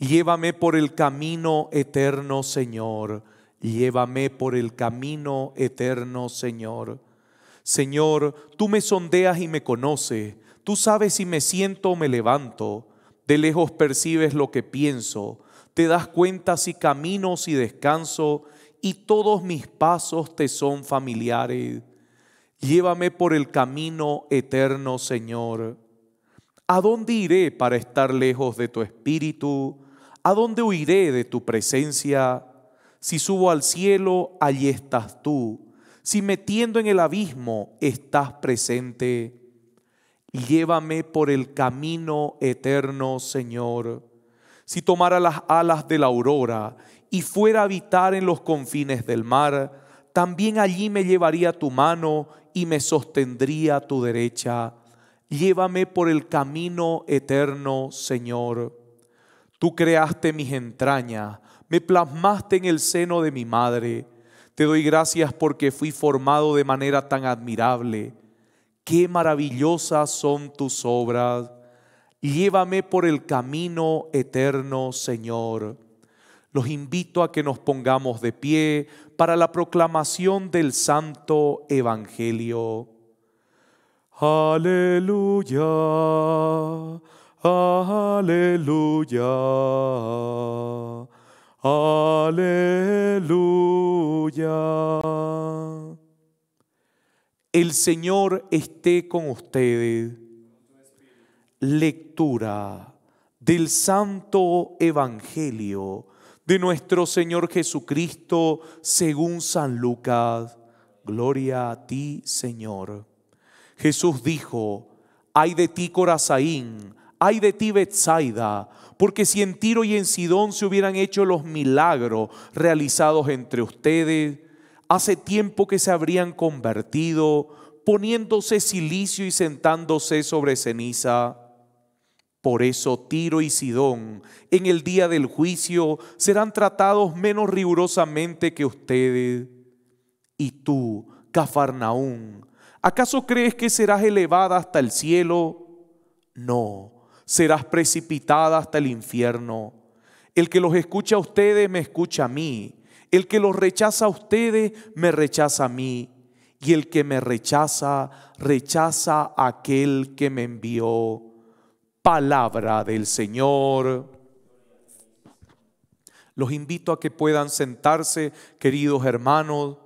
Llévame por el camino eterno, Señor. Llévame por el camino eterno, Señor. Señor, tú me sondeas y me conoces. Tú sabes si me siento o me levanto. De lejos percibes lo que pienso. Te das cuenta si camino, si descanso. Y todos mis pasos te son familiares. Llévame por el camino eterno, Señor. ¿A dónde iré para estar lejos de tu espíritu? ¿A dónde huiré de tu presencia? Si subo al cielo, allí estás tú. Si metiendo en el abismo, estás presente. Llévame por el camino eterno, Señor. Si tomara las alas de la aurora y fuera a habitar en los confines del mar, también allí me llevaría tu mano y me sostendría tu derecha. Llévame por el camino eterno, Señor. Tú creaste mis entrañas, me plasmaste en el seno de mi madre. Te doy gracias porque fui formado de manera tan admirable. Qué maravillosas son tus obras. Llévame por el camino eterno, Señor. Los invito a que nos pongamos de pie para la proclamación del Santo Evangelio. Aleluya. Aleluya. Aleluya. El Señor esté con ustedes. Lectura del Santo Evangelio de nuestro Señor Jesucristo según San Lucas. Gloria a ti, Señor. Jesús dijo, Hay de ti, Corazaín ay de ti Betsaida, porque si en Tiro y en Sidón se hubieran hecho los milagros realizados entre ustedes, hace tiempo que se habrían convertido, poniéndose silicio y sentándose sobre ceniza. Por eso Tiro y Sidón en el día del juicio serán tratados menos rigurosamente que ustedes. Y tú, Cafarnaún, ¿acaso crees que serás elevada hasta el cielo? No serás precipitada hasta el infierno. El que los escucha a ustedes me escucha a mí. El que los rechaza a ustedes me rechaza a mí. Y el que me rechaza, rechaza a aquel que me envió. Palabra del Señor. Los invito a que puedan sentarse, queridos hermanos.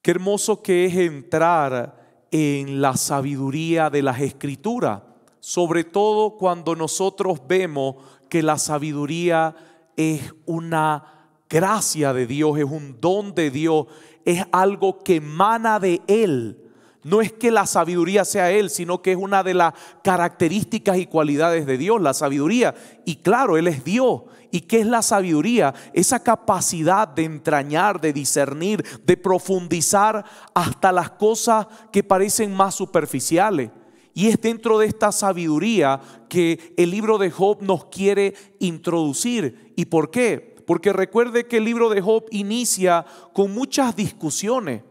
Qué hermoso que es entrar en la sabiduría de las escrituras sobre todo cuando nosotros vemos que la sabiduría es una gracia de Dios, es un don de Dios, es algo que emana de Él. No es que la sabiduría sea Él, sino que es una de las características y cualidades de Dios, la sabiduría. Y claro, Él es Dios. ¿Y qué es la sabiduría? Esa capacidad de entrañar, de discernir, de profundizar hasta las cosas que parecen más superficiales. Y es dentro de esta sabiduría que el libro de Job nos quiere introducir. ¿Y por qué? Porque recuerde que el libro de Job inicia con muchas discusiones.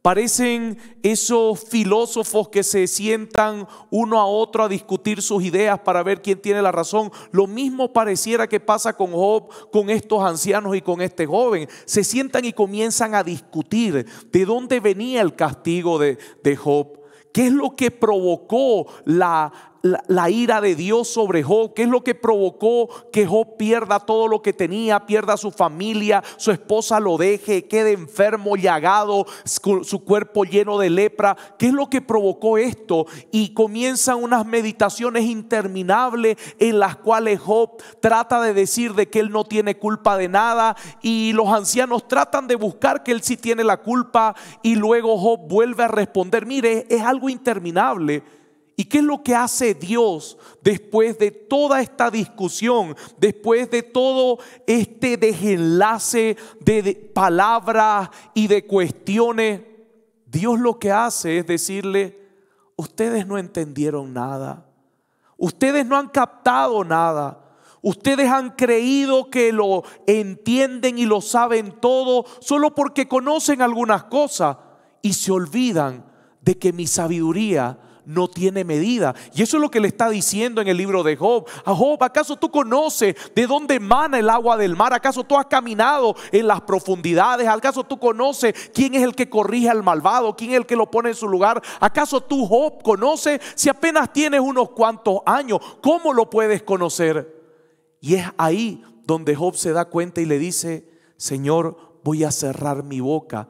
Parecen esos filósofos que se sientan uno a otro a discutir sus ideas para ver quién tiene la razón. Lo mismo pareciera que pasa con Job, con estos ancianos y con este joven. Se sientan y comienzan a discutir de dónde venía el castigo de, Job, ¿Qué es lo que provocó la, la, ira de Dios sobre Job? ¿Qué es lo que provocó que Job pierda todo lo que tenía, pierda su familia, su esposa lo deje, quede enfermo, llagado, su cuerpo lleno de lepra? ¿Qué es lo que provocó esto? Y comienzan unas meditaciones interminables en las cuales Job trata de decir de que él no tiene culpa de nada y los ancianos tratan de buscar que él sí tiene la culpa y luego Job vuelve a responder, mire, es algo interminable. ¿Y qué es lo que hace Dios después de toda esta discusión, después de todo este desenlace de palabras y de cuestiones? Dios lo que hace es decirle, ustedes no entendieron nada, ustedes no han captado nada. Ustedes han creído que lo entienden y lo saben todo solo porque conocen algunas cosas y se olvidan de que mi sabiduría no tiene medida. Y eso es lo que le está diciendo en el libro de Job. A Job, ¿acaso tú conoces de dónde emana el agua del mar? ¿Acaso tú has caminado en las profundidades? ¿Acaso tú conoces quién es el que corrige al malvado? ¿Quién es el que lo pone en su lugar? ¿Acaso tú, Job, conoces si apenas tienes unos cuantos años? ¿Cómo lo puedes conocer? Y es ahí donde Job se da cuenta y le dice, Señor, voy a cerrar mi boca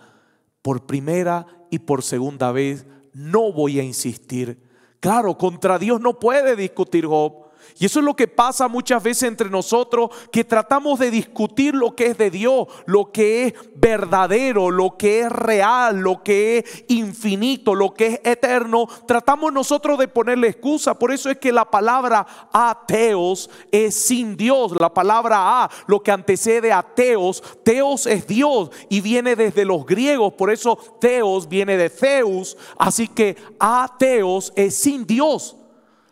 por primera y por segunda vez no voy a insistir. Claro, contra Dios no puede discutir Job. Y eso es lo que pasa muchas veces entre nosotros, que tratamos de discutir lo que es de Dios, lo que es verdadero, lo que es real, lo que es infinito, lo que es eterno. Tratamos nosotros de ponerle excusa. Por eso es que la palabra ateos es sin Dios. La palabra a, lo que antecede a teos, teos es Dios y viene desde los griegos. Por eso teos viene de Zeus. Así que ateos es sin Dios.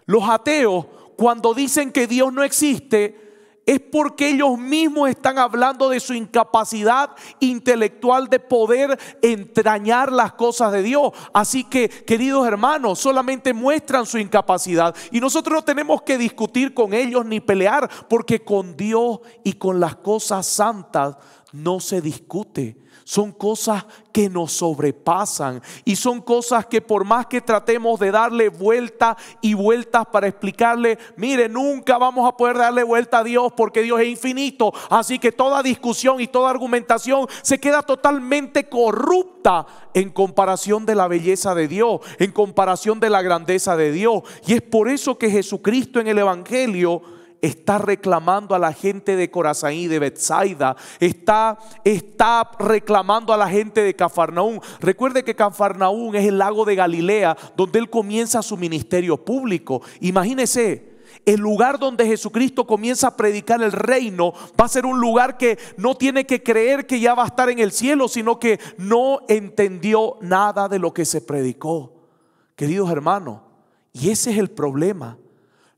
Los ateos cuando dicen que Dios no existe, es porque ellos mismos están hablando de su incapacidad intelectual de poder entrañar las cosas de Dios. Así que, queridos hermanos, solamente muestran su incapacidad. Y nosotros no tenemos que discutir con ellos ni pelear, porque con Dios y con las cosas santas no se discute. Son cosas que nos sobrepasan y son cosas que por más que tratemos de darle vuelta y vueltas para explicarle, mire, nunca vamos a poder darle vuelta a Dios porque Dios es infinito. Así que toda discusión y toda argumentación se queda totalmente corrupta en comparación de la belleza de Dios, en comparación de la grandeza de Dios. Y es por eso que Jesucristo en el Evangelio está reclamando a la gente de y de Bethsaida está, está reclamando a la gente de Cafarnaún. Recuerde que Cafarnaún es el lago de Galilea donde él comienza su ministerio público. Imagínese, el lugar donde Jesucristo comienza a predicar el reino va a ser un lugar que no tiene que creer que ya va a estar en el cielo, sino que no entendió nada de lo que se predicó. Queridos hermanos, y ese es el problema.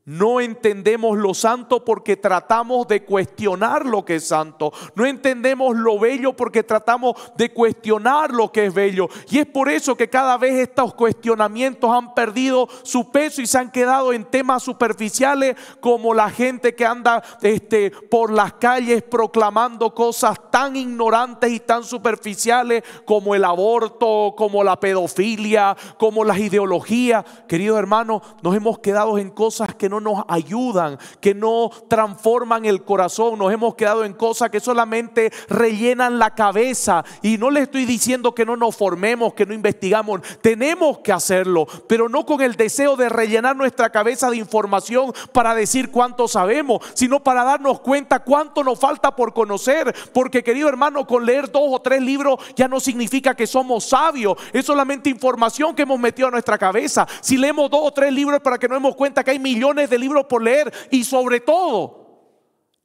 No entendemos lo santo porque tratamos de cuestionar lo que es santo. No entendemos lo bello porque tratamos de cuestionar lo que es bello. Y es por eso que cada vez estos cuestionamientos han perdido su peso y se han quedado en temas superficiales como la gente que anda este, por las calles proclamando cosas tan ignorantes y tan superficiales como el aborto, como la pedofilia, como las ideologías. Querido hermano, nos hemos quedado en cosas que no nos ayudan, que no transforman el corazón. Nos hemos quedado en cosas que solamente rellenan la cabeza. Y no le estoy diciendo que no nos formemos, que no investigamos. Tenemos que hacerlo, pero no con el deseo de rellenar nuestra cabeza de información para decir cuánto sabemos, sino para darnos cuenta cuánto nos falta por conocer. Porque querido hermano, con leer dos o tres libros ya no significa que somos sabios. Es solamente información que hemos metido a nuestra cabeza. Si leemos dos o tres libros para que nos demos cuenta que hay millones de este libros por leer y sobre todo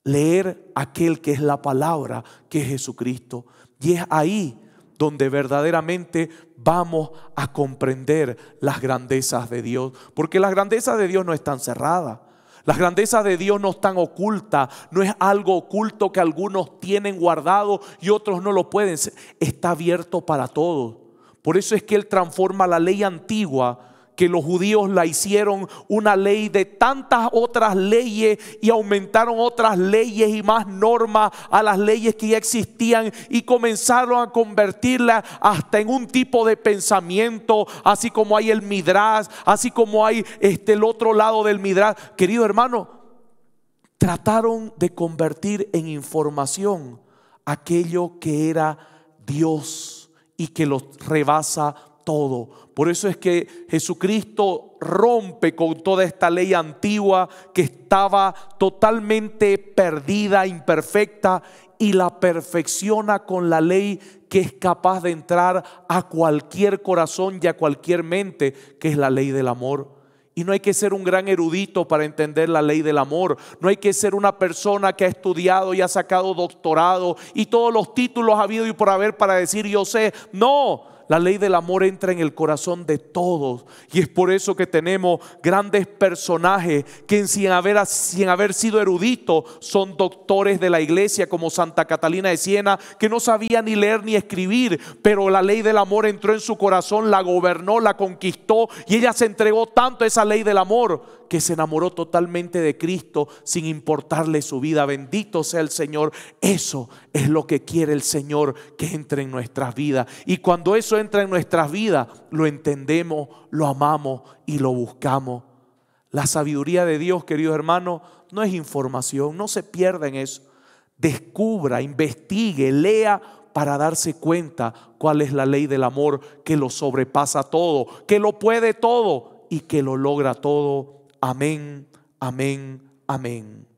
leer aquel que es la palabra, que es Jesucristo. Y es ahí donde verdaderamente vamos a comprender las grandezas de Dios. Porque las grandezas de Dios no están cerradas. Las grandezas de Dios no están ocultas, no es algo oculto que algunos tienen guardado y otros no lo pueden. Está abierto para todos. Por eso es que Él transforma la ley antigua que los judíos la hicieron una ley de tantas otras leyes y aumentaron otras leyes y más normas a las leyes que ya existían y comenzaron a convertirla hasta en un tipo de pensamiento, así como hay el midras, así como hay este el otro lado del Midrash. Querido hermano, trataron de convertir en información aquello que era Dios y que los rebasa todo. Por eso es que Jesucristo rompe con toda esta ley antigua que estaba totalmente perdida, imperfecta, y la perfecciona con la ley que es capaz de entrar a cualquier corazón y a cualquier mente, que es la ley del amor. Y no hay que ser un gran erudito para entender la ley del amor. No hay que ser una persona que ha estudiado y ha sacado doctorado y todos los títulos ha habido y por haber para decir yo sé. No, la ley del amor entra en el corazón de todos. Y es por eso que tenemos grandes personajes que sin haber, sido eruditos son doctores de la iglesia como Santa Catalina de Siena, que no sabía ni leer ni escribir, pero la ley del amor entró en su corazón, la gobernó, la conquistó y ella se entregó tanto a esa ley del amor que se enamoró totalmente de Cristo sin importarle su vida. Bendito sea el Señor. Eso es lo que quiere el Señor que entre en nuestras vidas. Y cuando eso entra en nuestras vidas, lo entendemos, lo amamos y lo buscamos. La sabiduría de Dios, queridos hermanos, no es información, no se pierda en eso. Descubra, investigue, lea para darse cuenta cuál es la ley del amor que lo sobrepasa todo, que lo puede todo y que lo logra todo. Amén, amén, amén.